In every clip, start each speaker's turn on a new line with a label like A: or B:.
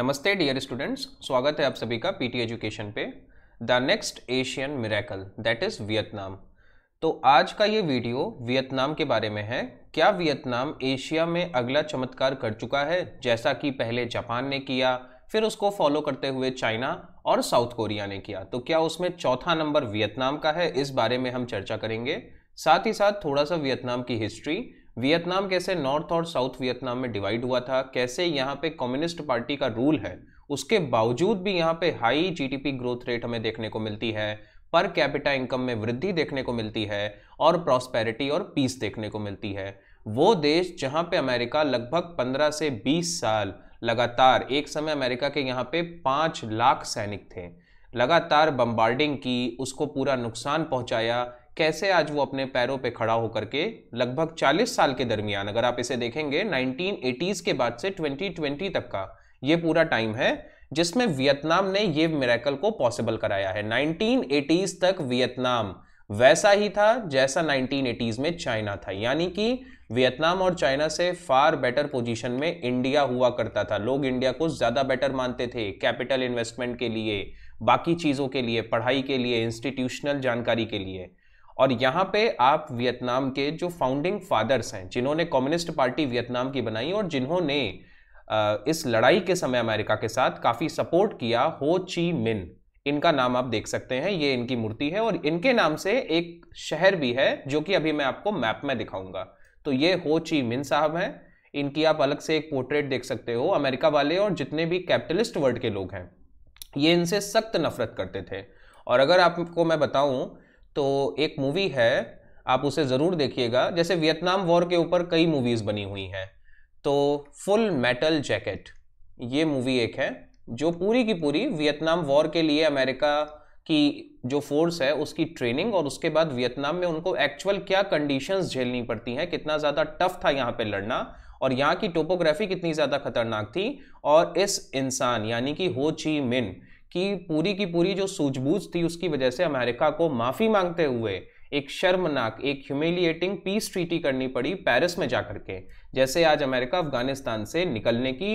A: नमस्ते dear students स्वागत है आप सभी का पीटी एजुकेशन पे the next Asian miracle that is Vietnam तो आज का ये वीडियो वियतनाम के बारे में है क्या वियतनाम एशिया में अगला चमत्कार कर चुका है जैसा कि पहले जापान ने किया फिर उसको फॉलो करते हुए चाइना और साउथ कोरिया ने किया तो क्या उसमें चौथा नंबर वियतनाम का है इस बारे में हम चर्चा करेंगे साथ ही साथ थोड़ा सा वियतनाम की हिस्ट्री वियतनाम कैसे नॉर्थ और साउथ वियतनाम में डिवाइड हुआ था कैसे यहाँ पे कम्युनिस्ट पार्टी का रूल है उसके बावजूद भी यहाँ पे हाई जीडीपी ग्रोथ रेट हमें देखने को मिलती है पर कैपिटा इनकम में वृद्धि देखने को मिलती है और प्रॉस्पेरिटी और पीस देखने को मिलती है वो देश जहाँ पे अमेरिका लगभग 15 से 20 साल लगातार एक समय अमेरिका के यहाँ पे पाँच लाख सैनिक थे लगातार बम्बार्डिंग की उसको पूरा नुकसान पहुँचाया कैसे आज वो अपने पैरों पे खड़ा होकर के लगभग 40 साल के दरमियान अगर आप इसे देखेंगे 1980s के बाद से 2020 तक का ये पूरा टाइम है जिसमें वियतनाम ने ये मेरेकल को पॉसिबल कराया है 1980s तक वियतनाम वैसा ही था जैसा 1980s में चाइना था यानी कि वियतनाम और चाइना से फार बेटर पोजीशन में इंडिया हुआ करता था लोग इंडिया को ज़्यादा बेटर मानते थे कैपिटल इन्वेस्टमेंट के लिए बाकी चीज़ों के लिए पढ़ाई के लिए इंस्टीट्यूशनल जानकारी के लिए और यहाँ पे आप वियतनाम के जो फाउंडिंग फादर्स हैं जिन्होंने कम्युनिस्ट पार्टी वियतनाम की बनाई और जिन्होंने इस लड़ाई के समय अमेरिका के साथ काफ़ी सपोर्ट किया हो ची मिन इनका नाम आप देख सकते हैं ये इनकी मूर्ति है और इनके नाम से एक शहर भी है जो कि अभी मैं आपको मैप में दिखाऊंगा तो ये हो ची मिन साहब हैं इनकी आप अलग से एक पोर्ट्रेट देख सकते हो अमेरिका वाले और जितने भी कैपिटलिस्ट वर्ल्ड के लोग हैं ये इनसे सख्त नफरत करते थे और अगर आपको मैं बताऊं तो एक मूवी है आप उसे ज़रूर देखिएगा जैसे वियतनाम वॉर के ऊपर कई मूवीज़ बनी हुई हैं तो फुल मेटल जैकेट ये मूवी एक है जो पूरी की पूरी वियतनाम वॉर के लिए अमेरिका की जो फोर्स है उसकी ट्रेनिंग और उसके बाद वियतनाम में उनको एक्चुअल क्या कंडीशंस झेलनी पड़ती हैं कितना ज़्यादा टफ था यहाँ पे लड़ना और यहाँ की टोपोग्राफी कितनी ज़्यादा खतरनाक थी और इस इंसान यानी कि हो ची मिन कि पूरी की पूरी जो सूझबूझ थी उसकी वजह से अमेरिका को माफी मांगते हुए एक शर्मनाक एक ह्यूमिलिएटिंग पीस ट्रीटी करनी पड़ी पेरिस में जाकर के जैसे आज अमेरिका अफगानिस्तान से निकलने की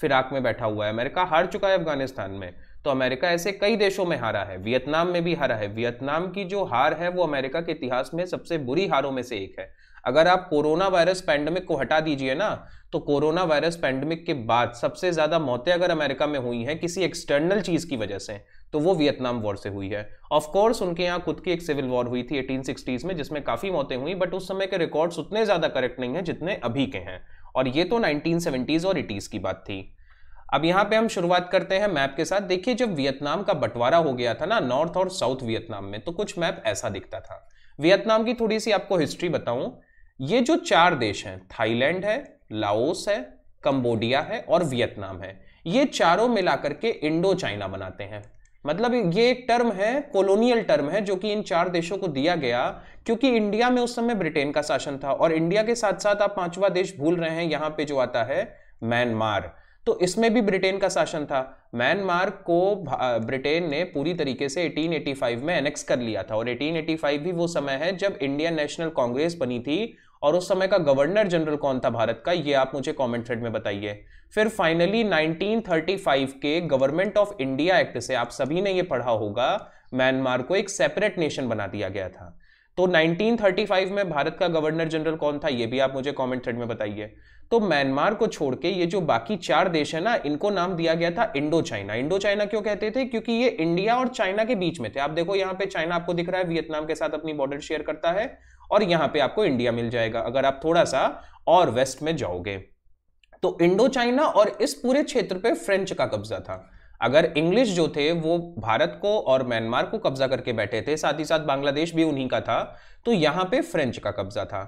A: फिराक में बैठा हुआ है अमेरिका हार चुका है अफगानिस्तान में तो अमेरिका ऐसे कई देशों में हारा है वियतनाम में भी हारा है वियतनाम की जो हार है वो अमेरिका के इतिहास में सबसे बुरी हारों में से एक है अगर आप कोरोना वायरस पैंडमिक को हटा दीजिए ना तो कोरोना वायरस पैंडमिक के बाद सबसे ज़्यादा मौतें अगर अमेरिका में हुई हैं किसी एक्सटर्नल चीज़ की वजह से तो वो वियतनाम वॉर से हुई है ऑफ कोर्स उनके यहाँ खुद की एक सिविल वॉर हुई थी एटीन में जिसमें काफ़ी मौतें हुई बट उस समय के रिकॉर्ड्स उतने ज़्यादा करेक्ट नहीं है जितने अभी के हैं और ये तो नाइनटीन और एटीज की बात थी अब यहाँ पे हम शुरुआत करते हैं मैप के साथ देखिए जब वियतनाम का बंटवारा हो गया था ना नॉर्थ और साउथ वियतनाम में तो कुछ मैप ऐसा दिखता था वियतनाम की थोड़ी सी आपको हिस्ट्री बताऊं ये जो चार देश हैं थाईलैंड है लाओस है कंबोडिया है और वियतनाम है ये चारों मिलाकर के इंडो चाइना बनाते हैं मतलब ये एक टर्म है कॉलोनियल टर्म है जो कि इन चार देशों को दिया गया क्योंकि इंडिया में उस समय ब्रिटेन का शासन था और इंडिया के साथ साथ आप पांचवा देश भूल रहे हैं यहां पे जो आता है म्यांमार तो इसमें भी ब्रिटेन का शासन था म्यांमार को ब्रिटेन ने पूरी तरीके से 1885 में एनेक्स कर लिया था और 1885 भी वो समय है जब इंडियन नेशनल कांग्रेस बनी थी और उस समय का गवर्नर जनरल कौन था भारत का ये आप मुझे कमेंट थ्रेड में बताइए फिर फाइनली 1935 के गवर्नमेंट ऑफ इंडिया एक्ट से आप सभी ने ये पढ़ा होगा म्यांमार को एक सेपरेट नेशन बना दिया गया था तो 1935 में भारत का गवर्नर जनरल कौन था ये भी आप मुझे कमेंट थ्रेड में बताइए तो म्यांमार को छोड़ के ये जो बाकी चार देश है ना इनको नाम दिया गया था इंडो चाइना इंडो चाइना क्यों कहते थे क्योंकि ये इंडिया और चाइना के बीच में थे आप देखो यहाँ पे चाइना आपको दिख रहा है वियतनाम के साथ अपनी बॉर्डर शेयर करता है और यहां पे आपको इंडिया मिल जाएगा अगर आप थोड़ा सा और वेस्ट में जाओगे तो इंडो चाइना और इस पूरे क्षेत्र पे फ्रेंच का कब्जा था अगर इंग्लिश जो थे वो भारत को और म्यांमार को कब्जा करके बैठे थे साथ ही साथ बांग्लादेश भी उन्हीं का था तो यहां पे फ्रेंच का कब्जा था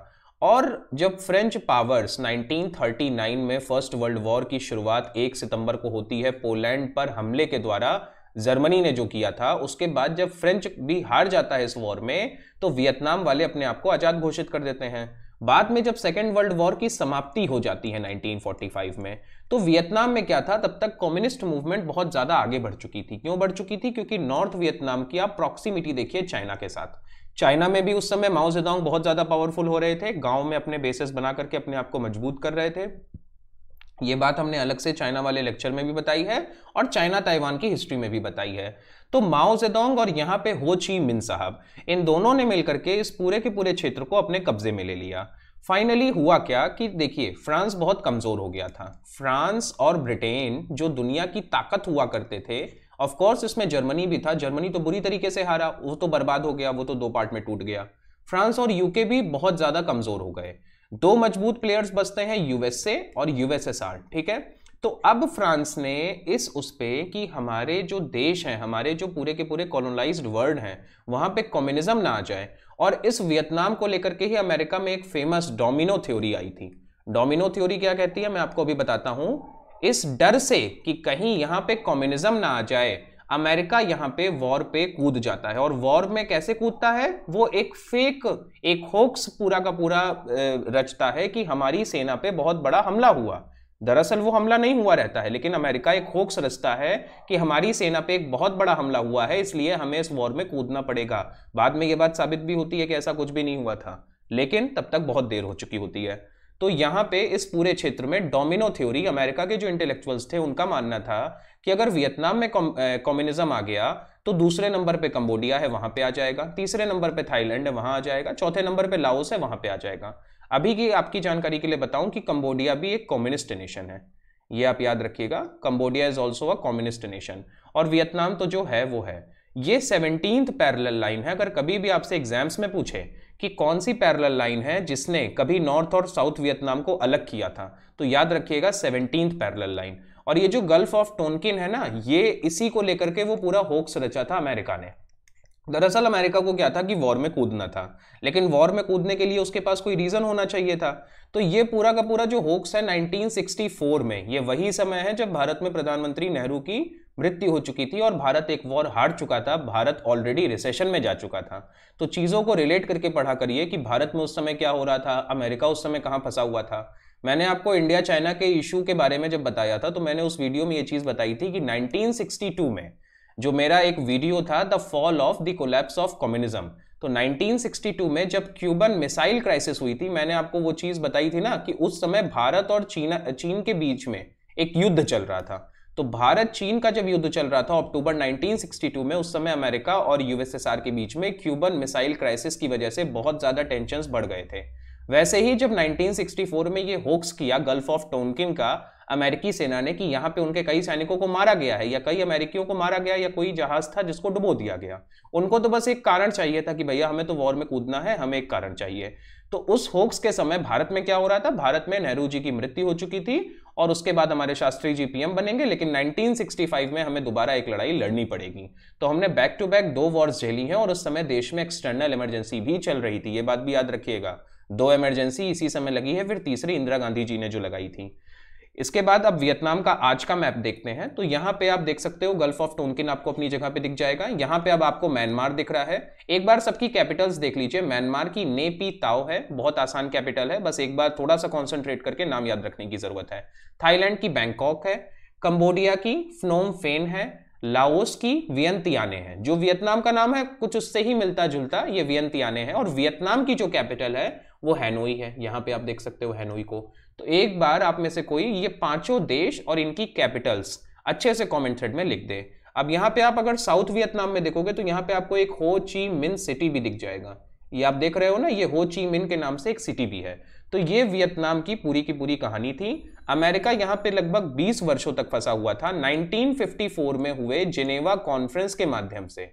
A: और जब फ्रेंच पावर्स 1939 में फर्स्ट वर्ल्ड वॉर की शुरुआत 1 सितंबर को होती है पोलैंड पर हमले के द्वारा जर्मनी ने जो किया था उसके बाद जब फ्रेंच भी हार जाता है इस वॉर में तो वियतनाम वाले अपने आप को आज़ाद घोषित कर देते हैं बाद में जब सेकेंड वर्ल्ड वॉर की समाप्ति हो जाती है 1945 में तो वियतनाम में क्या था तब तक कम्युनिस्ट मूवमेंट बहुत ज़्यादा आगे बढ़ चुकी थी क्यों बढ़ चुकी थी क्योंकि नॉर्थ वियतनाम की आप प्रॉक्सिमिटी देखिए चाइना के साथ चाइना में भी उस समय माओ जेदांग बहुत ज़्यादा पावरफुल हो रहे थे गांव में अपने बेसिस बना करके अपने आप को मजबूत कर रहे थे ये बात हमने अलग से चाइना वाले लेक्चर में भी बताई है और चाइना ताइवान की हिस्ट्री में भी बताई है तो माओ जेदोंग और यहाँ पे हो ची मिन साहब इन दोनों ने मिलकर के इस पूरे के पूरे क्षेत्र को अपने कब्जे में ले लिया फाइनली हुआ क्या कि देखिए फ्रांस बहुत कमजोर हो गया था फ्रांस और ब्रिटेन जो दुनिया की ताकत हुआ करते थे ऑफ कोर्स इसमें जर्मनी भी था जर्मनी तो बुरी तरीके से हारा वो तो बर्बाद हो गया वो तो दो पार्ट में टूट गया फ्रांस और यूके भी बहुत ज्यादा कमजोर हो गए दो मजबूत प्लेयर्स बचते हैं यूएसए और यूएसएसआर ठीक है तो अब फ्रांस ने इस उस पे कि हमारे जो देश हैं हमारे जो पूरे के पूरे कॉलोनाइज्ड वर्ल्ड हैं वहां पे कम्युनिज्म ना आ जाए और इस वियतनाम को लेकर के ही अमेरिका में एक फेमस डोमिनो थ्योरी आई थी डोमिनो थ्योरी क्या कहती है मैं आपको अभी बताता हूं इस डर से कि कहीं यहां पे कम्युनिज्म ना आ जाए अमेरिका यहाँ पे वॉर पे कूद जाता है और वॉर में कैसे कूदता है वो एक फेक एक होक्स पूरा का पूरा रचता है कि हमारी सेना पे बहुत बड़ा हमला हुआ दरअसल वो हमला नहीं हुआ रहता है लेकिन अमेरिका एक होक्स रचता है कि हमारी सेना पे एक बहुत बड़ा हमला हुआ है इसलिए हमें इस वॉर में कूदना पड़ेगा बाद में ये बात साबित भी होती है कि ऐसा कुछ भी नहीं हुआ था लेकिन तब तक बहुत देर हो चुकी होती है तो यहाँ पे इस पूरे क्षेत्र में डोमिनो थ्योरी अमेरिका के जो इंटेलेक्चुअल्स थे उनका मानना था कि अगर वियतनाम में कम्युनिज्म आ गया तो दूसरे नंबर पे कंबोडिया है वहां पे आ जाएगा तीसरे नंबर पे थाईलैंड है वहां आ जाएगा चौथे नंबर पे लाओस है वहां पे आ जाएगा अभी की आपकी जानकारी के लिए बताऊं कि कंबोडिया भी एक कम्युनिस्ट नेशन है ये आप याद रखिएगा Cambodia is also a communist nation और वियतनाम तो जो है वो है ये सेवनटीन पैरल लाइन है अगर कभी भी आपसे एग्जाम्स में पूछे कि कौन सी पैरल लाइन है जिसने कभी नॉर्थ और साउथ वियतनाम को अलग किया था तो याद रखिएगा सेवनटीन पैरल लाइन और ये जो गल्फ ऑफ टोनकिन है ना ये इसी को लेकर के वो पूरा होक्स रचा था अमेरिका ने दरअसल अमेरिका को क्या था कि वॉर में कूदना था लेकिन वॉर में कूदने के लिए उसके पास कोई रीज़न होना चाहिए था तो ये पूरा का पूरा जो होक्स है 1964 में ये वही समय है जब भारत में प्रधानमंत्री नेहरू की मृत्यु हो चुकी थी और भारत एक वॉर हार चुका था भारत ऑलरेडी रिसेशन में जा चुका था तो चीज़ों को रिलेट करके पढ़ा करिए कि भारत में उस समय क्या हो रहा था अमेरिका उस समय कहाँ फंसा हुआ था मैंने आपको इंडिया चाइना के इशू के बारे में जब बताया था तो मैंने उस वीडियो में ये चीज़ बताई थी कि 1962 में जो मेरा एक वीडियो था the fall of the collapse of communism तो 1962 में जब क्यूबन मिसाइल क्राइसिस हुई थी मैंने आपको वो चीज़ बताई थी ना कि उस समय भारत और चीना चीन के बीच में एक युद्ध चल रहा था तो भारत चीन का जब युद्ध चल रहा था अक्टूबर 1962 में उस समय अमेरिका और यूएसएसआर के बीच में क्यूबन मिसाइल क्राइसिस की वजह से बहुत ज़्यादा टेंशन बढ़ गए थे वैसे ही जब 1964 में ये होक्स किया गल्फ ऑफ टोनकिन का अमेरिकी सेना ने कि यहाँ पे उनके कई सैनिकों को मारा गया है या कई अमेरिकियों को मारा गया या कोई जहाज था जिसको डुबो दिया गया उनको तो बस एक कारण चाहिए था कि भैया हमें तो वॉर में कूदना है हमें एक कारण चाहिए तो उस होक्स के समय भारत में क्या हो रहा था भारत में नेहरू जी की मृत्यु हो चुकी थी और उसके बाद हमारे शास्त्री जी पीएम बनेंगे लेकिन 1965 में हमें दोबारा एक लड़ाई लड़नी पड़ेगी तो हमने बैक टू बैक दो वॉर्स झेली हैं और उस समय देश में एक्सटर्नल इमरजेंसी भी चल रही थी ये बात भी याद रखिएगा दो इमरजेंसी इसी समय लगी है फिर तीसरी इंदिरा गांधी जी ने जो लगाई थी इसके बाद अब वियतनाम का आज का मैप देखते हैं तो यहां पे आप देख सकते हो गल्फ ऑफ टोनकिन आपको अपनी जगह पे दिख जाएगा यहां पे अब आपको म्यांमार दिख रहा है एक बार सबकी कैपिटल्स देख लीजिए म्यांमार की नेपी ताओ है बहुत आसान कैपिटल है बस एक बार थोड़ा सा कॉन्सेंट्रेट करके नाम याद रखने की जरूरत है थाईलैंड की बैंकॉक है कंबोडिया की फ्नोम फेन है लाओस की वियंतियाने हैं जो वियतनाम का नाम है कुछ उससे ही मिलता जुलता ये वियंतियाने हैं और वियतनाम की जो कैपिटल है वो हैनोई है यहाँ पे आप देख सकते हो हैनोई को तो एक बार आप में से कोई ये पांचों देश और इनकी कैपिटल्स अच्छे से कॉमेंट थ्रेड में लिख दे अब यहाँ पे आप अगर साउथ वियतनाम में देखोगे तो यहाँ पे आपको एक हो ची मिन सिटी भी दिख जाएगा ये आप देख रहे हो ना ये हो ची मिन के नाम से एक सिटी भी है तो ये वियतनाम की पूरी की पूरी कहानी थी अमेरिका यहाँ पे लगभग 20 वर्षों तक फंसा हुआ था 1954 में हुए जिनेवा कॉन्फ्रेंस के माध्यम से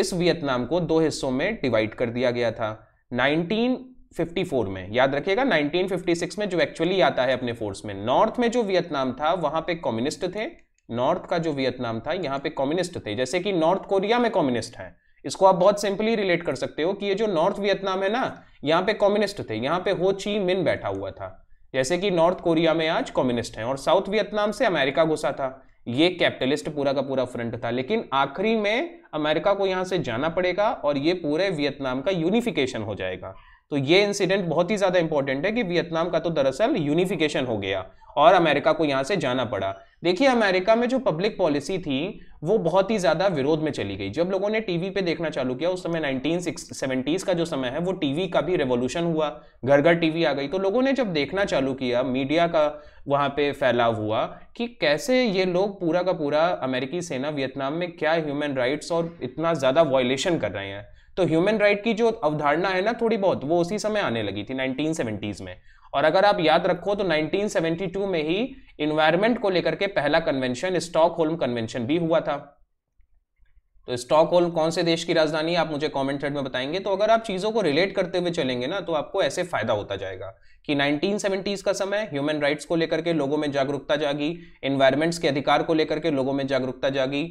A: इस वियतनाम को दो हिस्सों में डिवाइड कर दिया गया था 1954 में याद रखिएगा 1956 में जो एक्चुअली आता है अपने फोर्स में नॉर्थ में जो वियतनाम था वहां पे कम्युनिस्ट थे नॉर्थ का जो वियतनाम था यहाँ पे कम्युनिस्ट थे जैसे कि नॉर्थ कोरिया में कम्युनिस्ट है इसको आप बहुत सिंपली रिलेट कर सकते हो कि ये जो नॉर्थ वियतनाम है ना यहाँ पे कम्युनिस्ट थे यहाँ पे हो ची मिन बैठा हुआ था जैसे कि नॉर्थ कोरिया में आज कम्युनिस्ट हैं और साउथ वियतनाम से अमेरिका घुसा था ये कैपिटलिस्ट पूरा का पूरा फ्रंट था लेकिन आखिरी में अमेरिका को यहां से जाना पड़ेगा और ये पूरे वियतनाम का यूनिफिकेशन हो जाएगा तो ये इंसिडेंट बहुत ही ज़्यादा इंपॉर्टेंट है कि वियतनाम का तो दरअसल यूनिफिकेशन हो गया और अमेरिका को यहाँ से जाना पड़ा देखिए अमेरिका में जो पब्लिक पॉलिसी थी वो बहुत ही ज़्यादा विरोध में चली गई जब लोगों ने टीवी पे देखना चालू किया उस समय नाइनटीन सेवेंटीज़ का जो समय है वो टीवी का भी रेवोल्यूशन हुआ घर घर टीवी आ गई तो लोगों ने जब देखना चालू किया मीडिया का वहाँ पे फैलाव हुआ कि कैसे ये लोग पूरा का पूरा अमेरिकी सेना वियतनाम में क्या ह्यूमन राइट्स और इतना ज़्यादा वॉयलेशन कर रहे हैं तो ह्यूमन राइट की जो अवधारणा है ना थोड़ी बहुत वो उसी समय आने लगी थी 1970s में और अगर आप याद रखो तो 1972 में ही इन्वायरमेंट को लेकर के पहला कन्वेंशन स्टॉक होल्म कन्वेंशन भी हुआ था तो स्टॉक होल्म कौन से देश की राजधानी है आप मुझे कॉमेंट थ्रेड में बताएंगे तो अगर आप चीज़ों को रिलेट करते हुए चलेंगे ना तो आपको ऐसे फायदा होता जाएगा कि 1970s का समय ह्यूमन राइट्स को लेकर के लोगों में जागरूकता जागी इन्वायरमेंट्स के अधिकार को लेकर के लोगों में जागरूकता जागी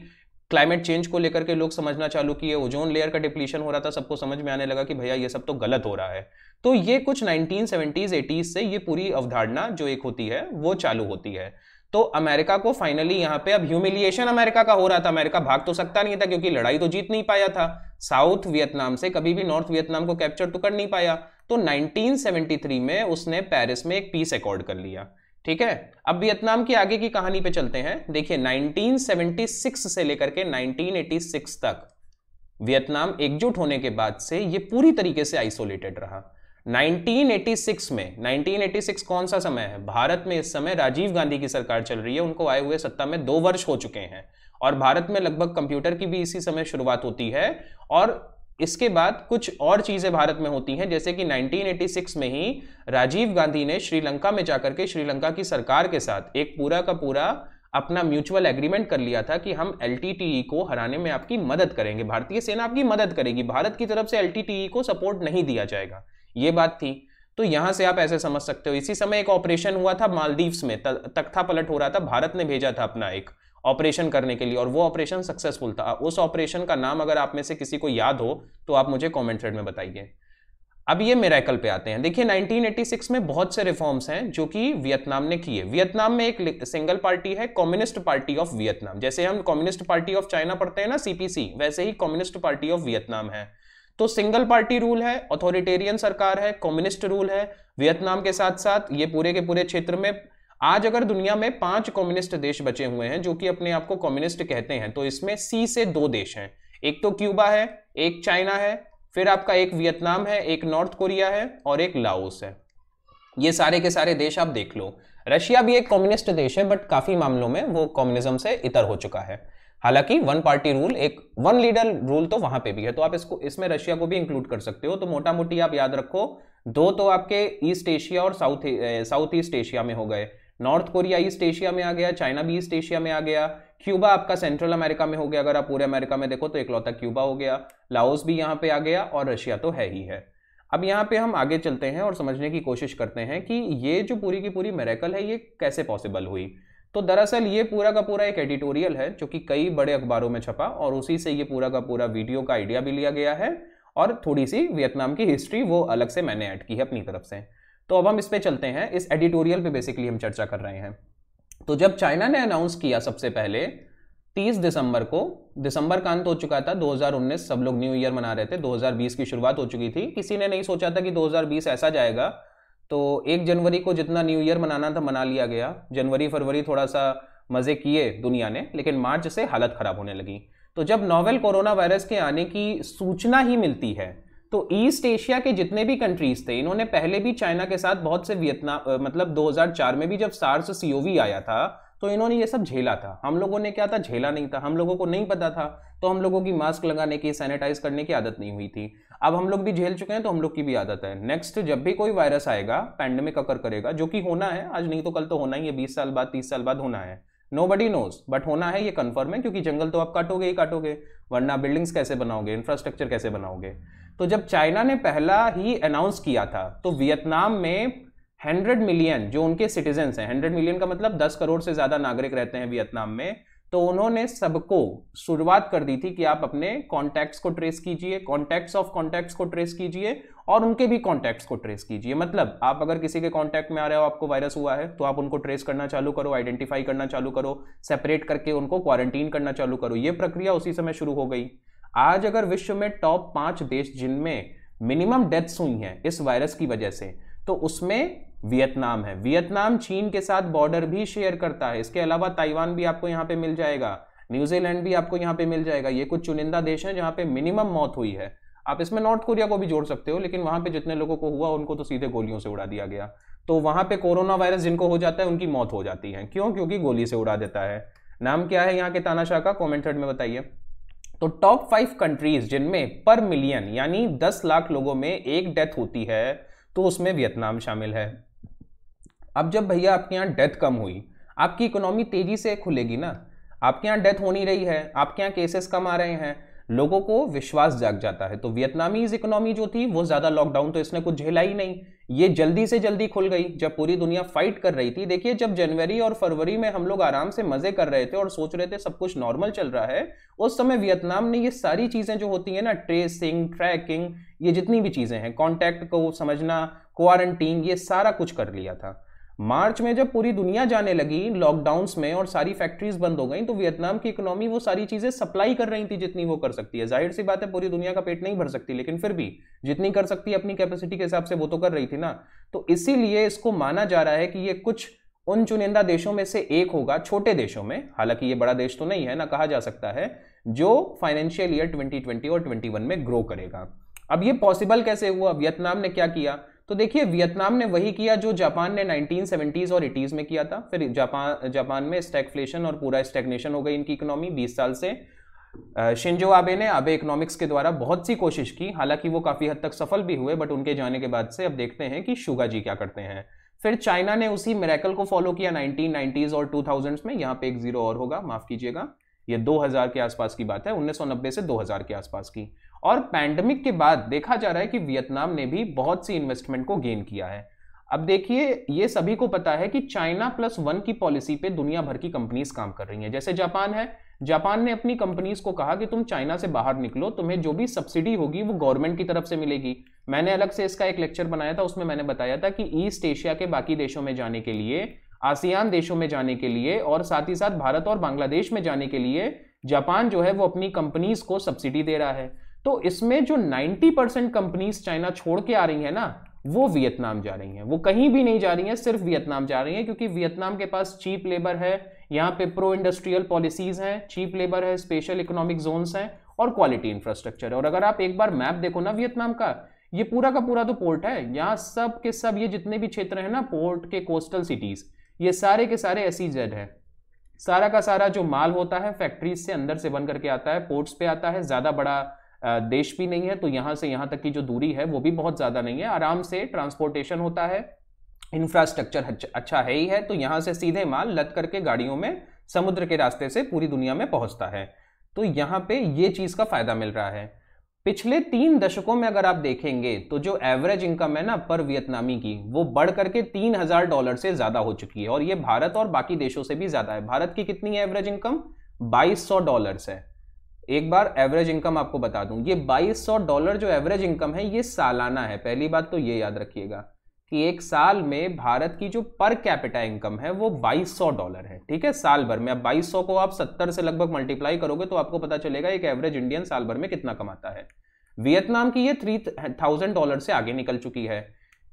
A: क्लाइमेट चेंज को लेकर के लोग समझना चालू किए ओजोन लेयर का डिप्लीशन हो रहा था सबको समझ में आने लगा कि भैया ये सब तो गलत हो रहा है तो ये कुछ 1970s 80s से ये पूरी अवधारणा जो एक होती है वो चालू होती है तो अमेरिका को फाइनली यहाँ पे अब ह्यूमिलिएशन अमेरिका का हो रहा था अमेरिका भाग तो सकता नहीं था क्योंकि लड़ाई तो जीत नहीं पाया था साउथ वियतनाम से कभी भी नॉर्थ वियतनाम को कैप्चर तो कर नहीं पाया तो 1973 में उसने पेरिस में एक पीस अकॉर्ड कर लिया ठीक है अब वियतनाम की आगे की कहानी पे चलते हैं देखिए 1976 से लेकर के 1986 तक वियतनाम एकजुट होने के बाद से ये पूरी तरीके से आइसोलेटेड रहा 1986 में 1986 कौन सा समय है भारत में इस समय राजीव गांधी की सरकार चल रही है उनको आए हुए सत्ता में दो वर्ष हो चुके हैं और भारत में लगभग कंप्यूटर की भी इसी समय शुरुआत होती है और इसके बाद कुछ और चीज़ें भारत में होती हैं जैसे कि 1986 में ही राजीव गांधी ने श्रीलंका में जाकर के श्रीलंका की सरकार के साथ एक पूरा का पूरा अपना म्यूचुअल एग्रीमेंट कर लिया था कि हम एल को हराने में आपकी मदद करेंगे भारतीय सेना आपकी मदद करेगी भारत की तरफ से एल को सपोर्ट नहीं दिया जाएगा ये बात थी तो यहां से आप ऐसे समझ सकते हो इसी समय एक ऑपरेशन हुआ था मालदीव्स में तख्ता पलट हो रहा था भारत ने भेजा था अपना एक ऑपरेशन करने के लिए और वो ऑपरेशन सक्सेसफुल था उस ऑपरेशन का नाम अगर आप में से किसी को याद हो तो आप मुझे कॉमेंट थ्रेड में बताइए अब ये मेराकल पे आते हैं देखिए 1986 में बहुत से रिफॉर्म्स हैं जो कि वियतनाम ने किए वियतनाम में एक सिंगल पार्टी है कम्युनिस्ट पार्टी ऑफ वियतनाम जैसे हम कम्युनिस्ट पार्टी ऑफ चाइना पढ़ते हैं ना सीपीसी वैसे ही कम्युनिस्ट पार्टी ऑफ वियतनाम है तो सिंगल पार्टी रूल है ऑथोरिटेरियन सरकार है कम्युनिस्ट रूल है वियतनाम के साथ साथ ये पूरे के पूरे क्षेत्र में आज अगर दुनिया में पांच कम्युनिस्ट देश बचे हुए हैं जो कि अपने आप को कम्युनिस्ट कहते हैं तो इसमें सी से दो देश हैं एक तो क्यूबा है एक चाइना है फिर आपका एक वियतनाम है एक नॉर्थ कोरिया है और एक लाओस है ये सारे के सारे देश आप देख लो रशिया भी एक कम्युनिस्ट देश है बट काफी मामलों में वो कम्युनिज्म से इतर हो चुका है हालांकि वन पार्टी रूल एक वन लीडर रूल तो वहां पे भी है तो आप इसको इसमें रशिया को भी इंक्लूड कर सकते हो तो मोटा मोटी आप याद रखो दो तो आपके ईस्ट एशिया और साउथ साउथ ईस्ट एशिया में हो गए नॉर्थ कोरिया ईस्ट एशिया में आ गया चाइना भी ईस्ट एशिया में आ गया क्यूबा आपका सेंट्रल अमेरिका में हो गया अगर आप पूरे अमेरिका में देखो तो इकलौता क्यूबा हो गया लाओस भी यहाँ पे आ गया और रशिया तो है ही है अब यहाँ पे हम आगे चलते हैं और समझने की कोशिश करते हैं कि ये जो पूरी की पूरी मेरेकल है ये कैसे पॉसिबल हुई तो दरअसल ये पूरा का पूरा एक एडिटोरियल है जो कि कई बड़े अखबारों में छपा और उसी से ये पूरा का पूरा वीडियो का आइडिया भी लिया गया है और थोड़ी सी वियतनाम की हिस्ट्री वो अलग से मैंने ऐड की है अपनी तरफ से तो अब हम इस पे चलते हैं इस एडिटोरियल पे बेसिकली हम चर्चा कर रहे हैं तो जब चाइना ने अनाउंस किया सबसे पहले 30 दिसंबर को दिसंबर का अंत हो चुका था 2019 सब लोग न्यू ईयर मना रहे थे 2020 की शुरुआत हो चुकी थी किसी ने नहीं सोचा था कि 2020 ऐसा जाएगा तो एक जनवरी को जितना न्यू ईयर मनाना था मना लिया गया जनवरी फरवरी थोड़ा सा मज़े किए दुनिया ने लेकिन मार्च से हालत ख़राब होने लगी तो जब नोवेल कोरोना वायरस के आने की सूचना ही मिलती है तो ईस्ट एशिया के जितने भी कंट्रीज थे इन्होंने पहले भी चाइना के साथ बहुत से वियतनाम मतलब 2004 में भी जब सार्स सीओवी आया था तो इन्होंने ये सब झेला था हम लोगों ने क्या था झेला नहीं था हम लोगों को नहीं पता था तो हम लोगों की मास्क लगाने की सैनिटाइज करने की आदत नहीं हुई थी अब हम लोग भी झेल चुके हैं तो हम लोग की भी आदत है नेक्स्ट जब भी कोई वायरस आएगा पैंडमिक अकर करेगा जो कि होना है आज नहीं तो कल तो होना ही है बीस साल बाद तीस साल बाद होना है नो बडी नोज बट होना है ये कन्फर्म है क्योंकि जंगल तो आप काटोगे ही काटोगे वरना बिल्डिंग्स कैसे बनाओगे इंफ्रास्ट्रक्चर कैसे बनाओगे तो जब चाइना ने पहला ही अनाउंस किया था तो वियतनाम में 100 मिलियन जो उनके सिटीजन हैं 100 मिलियन का मतलब 10 करोड़ से ज़्यादा नागरिक रहते हैं वियतनाम में तो उन्होंने सबको शुरुआत कर दी थी कि आप अपने कॉन्टैक्ट्स को ट्रेस कीजिए कॉन्टैक्ट्स ऑफ कॉन्टैक्ट्स को ट्रेस कीजिए और उनके भी कॉन्टैक्ट्स को ट्रेस कीजिए मतलब आप अगर किसी के कॉन्टैक्ट में आ रहे हो आपको वायरस हुआ है तो आप उनको ट्रेस करना चालू करो आइडेंटिफाई करना चालू करो सेपरेट करके उनको क्वारंटीन करना चालू करो ये प्रक्रिया उसी समय शुरू हो गई आज अगर विश्व में टॉप पांच देश जिनमें मिनिमम डेथ्स हुई हैं इस वायरस की वजह से तो उसमें वियतनाम है वियतनाम चीन के साथ बॉर्डर भी शेयर करता है इसके अलावा ताइवान भी आपको यहाँ पे मिल जाएगा न्यूजीलैंड भी आपको यहाँ पे मिल जाएगा ये कुछ चुनिंदा देश हैं जहाँ पे मिनिमम मौत हुई है आप इसमें नॉर्थ कोरिया को भी जोड़ सकते हो लेकिन वहां पे जितने लोगों को हुआ उनको तो सीधे गोलियों से उड़ा दिया गया तो वहां पे कोरोना वायरस जिनको हो जाता है उनकी मौत हो जाती है क्यों क्योंकि गोली से उड़ा देता है नाम क्या है यहाँ के तानाशाह का कॉमेंट थर्ड में बताइए तो टॉप फाइव कंट्रीज जिनमें पर मिलियन यानी 10 लाख लोगों में एक डेथ होती है तो उसमें वियतनाम शामिल है अब जब भैया आपके यहाँ डेथ कम हुई आपकी इकोनॉमी तेजी से खुलेगी ना आपके यहाँ डेथ हो नहीं रही है आपके यहाँ केसेस कम आ रहे हैं लोगों को विश्वास जाग जाता है तो वियतनामीज इकोनॉमी जो थी वो ज़्यादा लॉकडाउन तो इसने कुछ झेला ही नहीं ये जल्दी से जल्दी खुल गई जब पूरी दुनिया फाइट कर रही थी देखिए जब जनवरी और फरवरी में हम लोग आराम से मजे कर रहे थे और सोच रहे थे सब कुछ नॉर्मल चल रहा है उस समय वियतनाम ने ये सारी चीजें जो होती है ना ट्रेसिंग ट्रैकिंग ये जितनी भी चीजें हैं कॉन्टैक्ट को समझना क्वारंटीन ये सारा कुछ कर लिया था मार्च में जब पूरी दुनिया जाने लगी लॉकडाउन में और सारी फैक्ट्रीज बंद हो गई तो वियतनाम की इकोनॉमी वो सारी चीजें सप्लाई कर रही थी जितनी वो कर सकती है जाहिर सी बात है पूरी दुनिया का पेट नहीं भर सकती लेकिन फिर भी जितनी कर सकती है अपनी कैपेसिटी के हिसाब से वो तो कर रही थी ना तो इसीलिए इसको माना जा रहा है कि ये कुछ उन चुनिंदा देशों में से एक होगा छोटे देशों में हालांकि ये बड़ा देश तो नहीं है ना कहा जा सकता है जो फाइनेंशियल ईयर 2020 और 21 में ग्रो करेगा अब ये पॉसिबल कैसे हुआ वियतनाम ने क्या किया तो देखिए वियतनाम ने वही किया जो जापान ने 1970s और 80s में किया था फिर जापान जापान में स्टैगफ्लेशन और पूरा स्टेगनेशन हो गई इनकी इकोनॉमी 20 साल से शिंजो आबे ने आबे इकोनॉमिक्स के द्वारा बहुत सी कोशिश की हालांकि वो काफ़ी हद तक सफल भी हुए बट उनके जाने के बाद से अब देखते हैं कि शुगा जी क्या करते हैं फिर चाइना ने उसी मेरेकल को फॉलो किया 1990s और 2000s में यहाँ पे एक जीरो और होगा माफ़ कीजिएगा ये 2000 के आसपास की बात है 1990 से 2000 के आसपास की और पैंडमिक के बाद देखा जा रहा है कि वियतनाम ने भी बहुत सी इन्वेस्टमेंट को गेन किया है अब देखिए ये सभी को पता है कि चाइना प्लस वन की पॉलिसी पे दुनिया भर की कंपनीज काम कर रही हैं जैसे जापान है जापान ने अपनी कंपनीज को कहा कि तुम चाइना से बाहर निकलो तुम्हें जो भी सब्सिडी होगी वो गवर्नमेंट की तरफ से मिलेगी मैंने अलग से इसका एक लेक्चर बनाया था उसमें मैंने बताया था कि ईस्ट एशिया के बाकी देशों में जाने के लिए आसियान देशों में जाने के लिए और साथ ही साथ भारत और बांग्लादेश में जाने के लिए जापान जो है वो अपनी कंपनीज को सब्सिडी दे रहा है तो इसमें जो 90 परसेंट कंपनीज चाइना छोड़ के आ रही है ना वो वियतनाम जा रही हैं वो कहीं भी नहीं जा रही हैं सिर्फ वियतनाम जा रही हैं क्योंकि वियतनाम के पास चीप लेबर है यहाँ पे प्रो इंडस्ट्रियल पॉलिसीज हैं चीप लेबर है स्पेशल इकोनॉमिक जोन्स हैं और क्वालिटी इंफ्रास्ट्रक्चर है और अगर आप एक बार मैप देखो ना वियतनाम का ये पूरा का पूरा तो पोर्ट है यहाँ सब के सब ये जितने भी क्षेत्र हैं ना पोर्ट के कोस्टल सिटीज ये सारे के सारे जेड e है सारा का सारा जो माल होता है फैक्ट्रीज से अंदर से बन करके आता है पोर्ट्स पे आता है ज़्यादा बड़ा देश भी नहीं है तो यहाँ से यहाँ तक की जो दूरी है वो भी बहुत ज़्यादा नहीं है आराम से ट्रांसपोर्टेशन होता है इंफ्रास्ट्रक्चर अच्छा है ही है तो यहाँ से सीधे माल लद करके गाड़ियों में समुद्र के रास्ते से पूरी दुनिया में पहुँचता है तो यहाँ पे ये चीज़ का फ़ायदा मिल रहा है पिछले तीन दशकों में अगर आप देखेंगे तो जो एवरेज इनकम है ना पर वियतनामी की वो बढ़ करके तीन हज़ार डॉलर से ज़्यादा हो चुकी है और ये भारत और बाकी देशों से भी ज़्यादा है भारत की कितनी है एवरेज इनकम बाईस सौ डॉलर है एक बार एवरेज इनकम आपको बता दूं ये 2200 डॉलर जो एवरेज इनकम है ये सालाना है पहली बात तो ये याद रखिएगा कि एक साल में भारत की जो पर कैपिटा इनकम है वो 2200 डॉलर है ठीक है साल भर में अब 2200 को आप 70 से लगभग मल्टीप्लाई करोगे तो आपको पता चलेगा एक एवरेज इंडियन साल भर में कितना कमाता है वियतनाम की ये थ्री थाउजेंड डॉलर से आगे निकल चुकी है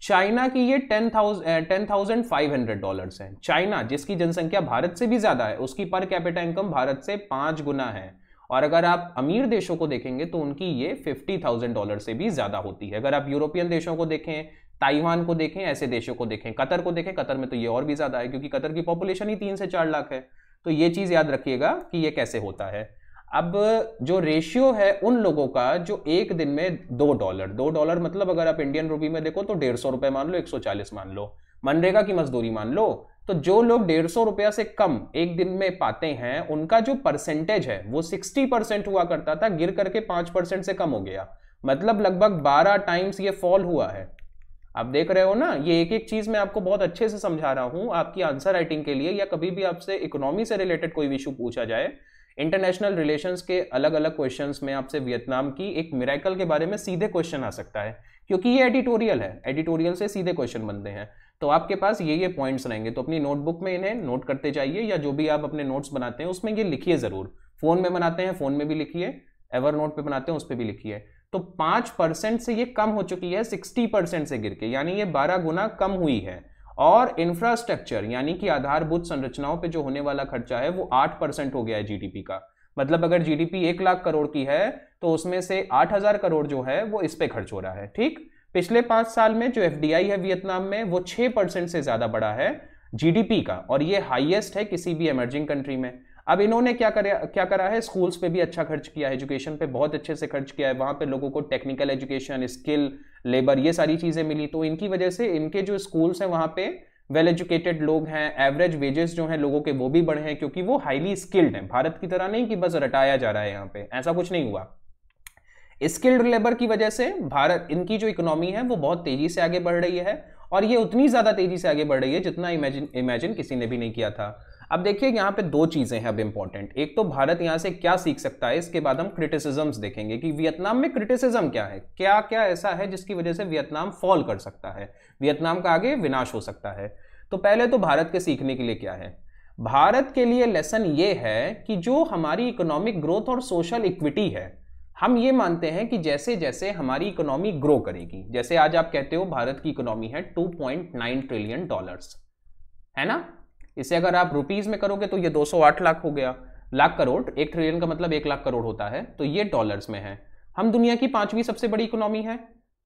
A: चाइना की ये ten thousand ten thousand five hundred dollar है चाइना जिसकी जनसंख्या भारत से भी ज्यादा है उसकी पर कैपिटा इनकम भारत से पांच गुना है और अगर आप अमीर देशों को देखेंगे तो उनकी ये फिफ्टी थाउजेंड डॉलर से भी ज्यादा होती है अगर आप यूरोपियन देशों को देखें ताइवान को देखें ऐसे देशों को देखें कतर को देखें कतर में तो ये और भी ज्यादा है क्योंकि कतर की पॉपुलेशन ही तीन से चार लाख है तो ये चीज याद रखिएगा कि ये कैसे होता है अब जो रेशियो है उन लोगों का जो एक दिन में दो डॉलर दो डॉलर मतलब अगर आप इंडियन रूपी में देखो तो डेढ़ सौ रुपए मान लो एक सौ चालीस मान लो मनरेगा की मजदूरी मान लो तो जो लोग डेढ़ सौ रुपया से कम एक दिन में पाते हैं उनका जो परसेंटेज है वो सिक्सटी परसेंट हुआ करता था गिर करके पांच परसेंट से कम हो गया मतलब लगभग बारह टाइम्स ये फॉल हुआ है आप देख रहे हो ना ये एक एक चीज मैं आपको बहुत अच्छे से समझा रहा हूं आपकी आंसर राइटिंग के लिए या कभी भी आपसे इकोनॉमी से रिलेटेड कोई इशू पूछा जाए इंटरनेशनल रिलेशंस के अलग अलग क्वेश्चंस में आपसे वियतनाम की एक मिराकल के बारे में सीधे क्वेश्चन आ सकता है क्योंकि ये एडिटोरियल है एडिटोरियल से सीधे क्वेश्चन बनते हैं तो आपके पास ये ये पॉइंट्स रहेंगे तो अपनी नोटबुक में इन्हें नोट करते जाइए या जो भी आप अपने नोट्स बनाते हैं उसमें ये लिखिए ज़रूर फ़ोन में बनाते हैं फ़ोन में भी लिखिए एवर नोट पे बनाते हैं उस पर भी लिखिए तो पांच परसेंट से ये कम हो चुकी है सिक्सटी परसेंट से गिर के यानी ये बारह गुना कम हुई है और इंफ्रास्ट्रक्चर यानी कि आधारभूत संरचनाओं पे जो होने वाला खर्चा है वो आठ परसेंट हो गया है जीडीपी का मतलब अगर जीडीपी एक लाख करोड़ की है तो उसमें से आठ हजार करोड़ जो है वो इस पे खर्च हो रहा है ठीक पिछले पांच साल में जो एफ है वियतनाम में वो छह परसेंट से ज्यादा बढ़ा है जीडीपी का और ये हाईएस्ट है किसी भी एमर्जिंग कंट्री में अब इन्होंने क्या कर क्या करा है स्कूल्स पे भी अच्छा खर्च किया है एजुकेशन पे बहुत अच्छे से खर्च किया है वहां पे लोगों को टेक्निकल एजुकेशन स्किल लेबर ये सारी चीजें मिली तो इनकी वजह से इनके जो स्कूल्स हैं वहां पे वेल एजुकेटेड लोग हैं एवरेज वेजेस जो हैं लोगों के वो भी बढ़े हैं क्योंकि वो हाईली स्किल्ड हैं भारत की तरह नहीं कि बस रटाया जा रहा है यहाँ पे ऐसा कुछ नहीं हुआ स्किल्ड लेबर की वजह से भारत इनकी जो इकोनॉमी है वो बहुत तेजी से आगे बढ़ रही है और ये उतनी ज़्यादा तेजी से आगे बढ़ रही है जितना इमेजिन इमेजिन किसी ने भी नहीं किया था अब देखिए यहाँ पे दो चीज़ें हैं अब इम्पॉर्टेंट एक तो भारत यहाँ से क्या सीख सकता है इसके बाद हम क्रिटिसिजम्स देखेंगे कि वियतनाम में क्रिटिसिज्म क्या है क्या क्या ऐसा है जिसकी वजह से वियतनाम फॉल कर सकता है वियतनाम का आगे विनाश हो सकता है तो पहले तो भारत के सीखने के लिए क्या है भारत के लिए लेसन ये है कि जो हमारी इकोनॉमिक ग्रोथ और सोशल इक्विटी है हम ये मानते हैं कि जैसे जैसे हमारी इकोनॉमी ग्रो करेगी जैसे आज आप कहते हो भारत की इकोनॉमी है 2.9 ट्रिलियन डॉलर्स है ना इसे अगर आप रुपीज में करोगे तो ये 208 लाख हो गया लाख करोड़ एक ट्रिलियन का मतलब एक लाख करोड़ होता है तो ये डॉलर्स में है हम दुनिया की पांचवी सबसे बड़ी इकोनॉमी है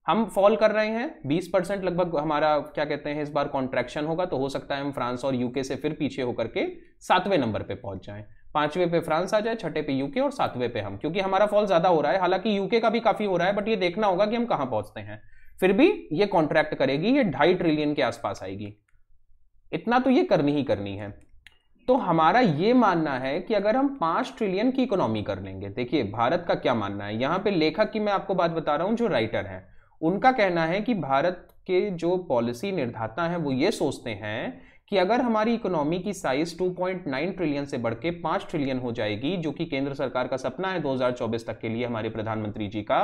A: हम फॉल कर रहे हैं 20 परसेंट लगभग हमारा क्या कहते हैं इस बार कॉन्ट्रैक्शन होगा तो हो सकता है हम फ्रांस और यूके से फिर पीछे होकर के सातवें नंबर पे पहुंच जाएं पांचवे पे फ्रांस आ जाए छठे पे यूके और सातवें पे हम क्योंकि हमारा फॉल ज्यादा हो रहा है हालांकि यूके का भी काफी हो रहा है बट ये देखना होगा कि हम कहां पहुंचते हैं फिर भी ये कॉन्ट्रैक्ट करेगी ये ढाई ट्रिलियन के आसपास आएगी इतना तो ये करनी ही करनी है तो हमारा ये मानना है कि अगर हम पांच ट्रिलियन की इकोनॉमी कर लेंगे देखिए भारत का क्या मानना है यहां पे लेखक की मैं आपको बात बता रहा हूं जो राइटर है उनका कहना है कि भारत के जो पॉलिसी निर्धाता है वो ये सोचते हैं कि अगर हमारी इकोनॉमी की साइज 2.9 ट्रिलियन से बढ़ के पांच ट्रिलियन हो जाएगी जो कि केंद्र सरकार का सपना है 2024 तक के लिए हमारे प्रधानमंत्री जी का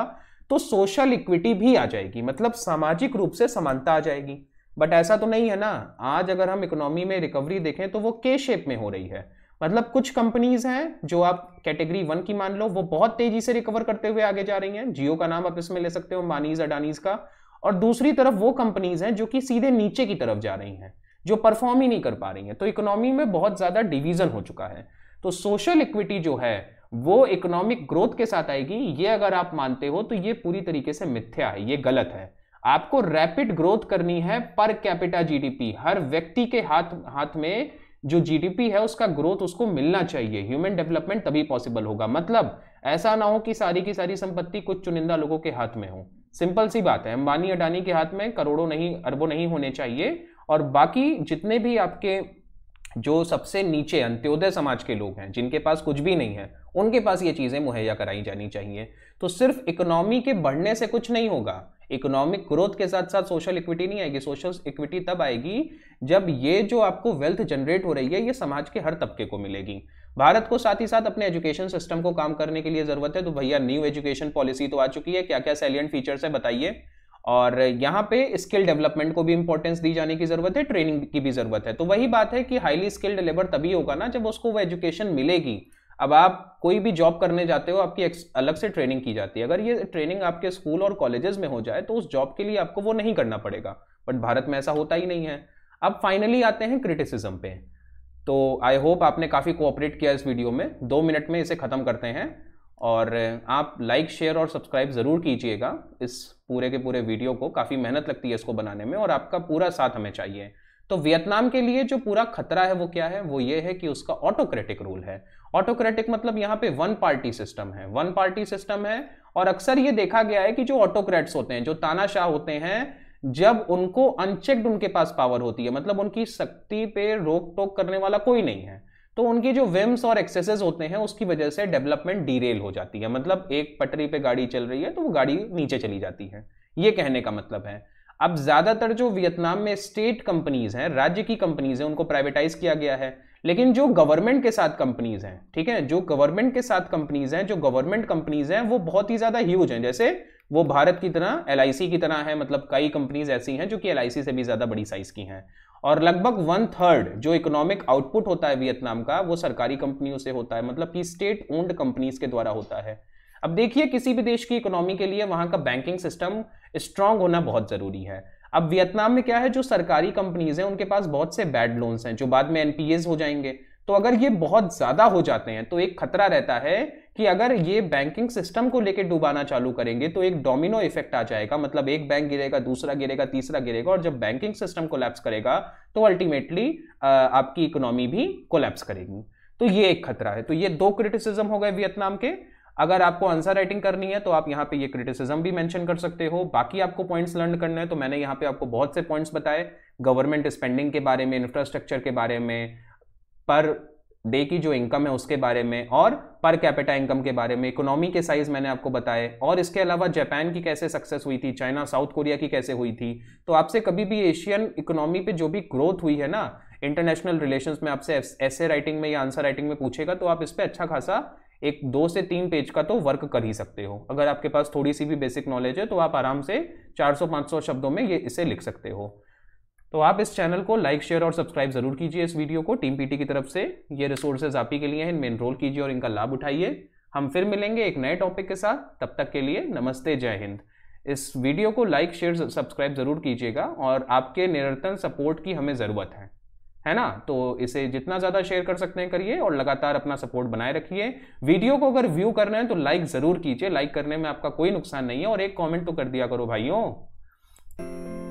A: तो सोशल इक्विटी भी आ जाएगी मतलब सामाजिक रूप से समानता आ जाएगी बट ऐसा तो नहीं है ना आज अगर हम इकोनॉमी में रिकवरी देखें तो वो के शेप में हो रही है मतलब कुछ कंपनीज हैं जो आप कैटेगरी वन की मान लो वो बहुत तेजी से रिकवर करते हुए आगे जा रही हैं जियो का नाम आप इसमें ले सकते हो मानीज अडानीज का और दूसरी तरफ वो कंपनीज हैं जो कि सीधे नीचे की तरफ जा रही हैं जो परफॉर्म ही नहीं कर पा रही हैं तो इकोनॉमी में बहुत ज़्यादा डिवीज़न हो चुका है तो सोशल इक्विटी जो है वो इकोनॉमिक ग्रोथ के साथ आएगी ये अगर आप मानते हो तो ये पूरी तरीके से मिथ्या है ये गलत है आपको रैपिड ग्रोथ करनी है पर कैपिटा जीडीपी हर व्यक्ति के हाथ हाथ में जो जीडीपी है उसका ग्रोथ उसको मिलना चाहिए ह्यूमन डेवलपमेंट तभी पॉसिबल होगा मतलब ऐसा ना हो कि सारी की सारी संपत्ति कुछ चुनिंदा लोगों के हाथ में हो सिंपल सी बात है अंबानी अडानी के हाथ में करोड़ों नहीं अरबों नहीं होने चाहिए और बाकी जितने भी आपके जो सबसे नीचे अंत्योदय समाज के लोग हैं जिनके पास कुछ भी नहीं है उनके पास ये चीज़ें मुहैया कराई जानी चाहिए तो सिर्फ इकोनॉमी के बढ़ने से कुछ नहीं होगा इकोनॉमिक ग्रोथ के साथ साथ सोशल इक्विटी नहीं आएगी सोशल इक्विटी तब आएगी जब ये जो आपको वेल्थ जनरेट हो रही है ये समाज के हर तबके को मिलेगी भारत को साथ ही साथ अपने एजुकेशन सिस्टम को काम करने के लिए जरूरत है तो भैया न्यू एजुकेशन पॉलिसी तो आ चुकी है क्या क्या सैलियंट फीचर्स है बताइए और यहाँ पे स्किल डेवलपमेंट को भी इंपॉर्टेंस दी जाने की जरूरत है ट्रेनिंग की भी जरूरत है तो वही बात है कि हाईली स्किल्ड लेबर तभी होगा ना जब उसको वो एजुकेशन मिलेगी अब आप कोई भी जॉब करने जाते हो आपकी अलग से ट्रेनिंग की जाती है अगर ये ट्रेनिंग आपके स्कूल और कॉलेजेस में हो जाए तो उस जॉब के लिए आपको वो नहीं करना पड़ेगा बट भारत में ऐसा होता ही नहीं है अब फाइनली आते हैं क्रिटिसिज्म पे तो आई होप आपने काफ़ी कोऑपरेट किया इस वीडियो में दो मिनट में इसे ख़त्म करते हैं और आप लाइक शेयर और सब्सक्राइब ज़रूर कीजिएगा इस पूरे के पूरे वीडियो को काफ़ी मेहनत लगती है इसको बनाने में और आपका पूरा साथ हमें चाहिए तो वियतनाम के लिए जो पूरा खतरा है वो क्या है वो ये है कि उसका ऑटोक्रेटिक रूल है ऑटोक्रेटिक मतलब यहाँ पे वन पार्टी सिस्टम है वन पार्टी सिस्टम है और अक्सर ये देखा गया है कि जो ऑटोक्रेट्स होते हैं जो तानाशाह होते हैं जब उनको अनचेक्ड उनके पास पावर होती है मतलब उनकी शक्ति पे रोक टोक करने वाला कोई नहीं है तो उनकी जो विम्स और एक्सेसेस होते हैं उसकी वजह से डेवलपमेंट डीरेल हो जाती है मतलब एक पटरी पे गाड़ी चल रही है तो वो गाड़ी नीचे चली जाती है ये कहने का मतलब है अब ज्यादातर जो वियतनाम में स्टेट कंपनीज हैं राज्य की कंपनीज हैं उनको प्राइवेटाइज किया गया है लेकिन जो गवर्नमेंट के साथ कंपनीज हैं ठीक है जो गवर्नमेंट के साथ कंपनीज हैं जो गवर्नमेंट कंपनीज हैं वो बहुत ही ज्यादा ह्यूज हैं जैसे वो भारत की तरह एल की तरह है मतलब कई कंपनीज ऐसी हैं जो कि एल से भी ज्यादा बड़ी साइज की हैं और लगभग वन थर्ड जो इकोनॉमिक आउटपुट होता है वियतनाम का वो सरकारी कंपनियों से होता है मतलब कि स्टेट ओन्ड कंपनीज के द्वारा होता है अब देखिए किसी भी देश की इकोनॉमी के लिए वहां का बैंकिंग सिस्टम स्ट्रांग होना बहुत जरूरी है अब वियतनाम में क्या है जो सरकारी कंपनीज हैं उनके पास बहुत से बैड लोन्स हैं जो बाद में एनपीएस हो जाएंगे तो अगर ये बहुत ज़्यादा हो जाते हैं तो एक खतरा रहता है कि अगर ये बैंकिंग सिस्टम को लेकर डूबाना चालू करेंगे तो एक डोमिनो इफेक्ट आ जाएगा मतलब एक बैंक गिरेगा दूसरा गिरेगा तीसरा गिरेगा और जब बैंकिंग सिस्टम कोलैप्स करेगा तो अल्टीमेटली आपकी इकोनॉमी भी कोलैप्स करेगी तो ये एक खतरा है तो ये दो क्रिटिसिज्म हो गए वियतनाम के अगर आपको आंसर राइटिंग करनी है तो आप यहाँ पे ये क्रिटिसिज्म भी मेंशन कर सकते हो बाकी आपको पॉइंट्स लर्न करना है तो मैंने यहाँ पे आपको बहुत से पॉइंट्स बताए गवर्नमेंट स्पेंडिंग के बारे में इंफ्रास्ट्रक्चर के बारे में पर डे की जो इनकम है उसके बारे में और पर कैपिटा इनकम के बारे में इकोनॉमी के साइज मैंने आपको बताए और इसके अलावा जापान की कैसे सक्सेस हुई थी चाइना साउथ कोरिया की कैसे हुई थी तो आपसे कभी भी एशियन इकोनॉमी पे जो भी ग्रोथ हुई है ना इंटरनेशनल रिलेशंस में आपसे ऐसे राइटिंग में या आंसर राइटिंग में पूछेगा तो आप इस पर अच्छा खासा एक दो से तीन पेज का तो वर्क कर ही सकते हो अगर आपके पास थोड़ी सी भी बेसिक नॉलेज है तो आप आराम से 400-500 शब्दों में ये इसे लिख सकते हो तो आप इस चैनल को लाइक शेयर और सब्सक्राइब जरूर कीजिए इस वीडियो को टीम पीटी की तरफ से ये रिसोर्सेज आप ही के लिए हैं इनमें इनरोल कीजिए और इनका लाभ उठाइए हम फिर मिलेंगे एक नए टॉपिक के साथ तब तक के लिए नमस्ते जय हिंद इस वीडियो को लाइक शेयर सब्सक्राइब जरूर कीजिएगा और आपके निरंतर सपोर्ट की हमें ज़रूरत है है ना तो इसे जितना ज़्यादा शेयर कर सकते हैं करिए और लगातार अपना सपोर्ट बनाए रखिए वीडियो को अगर व्यू करना है तो लाइक ज़रूर कीजिए लाइक करने में आपका कोई नुकसान नहीं है और एक कॉमेंट तो कर दिया करो भाइयों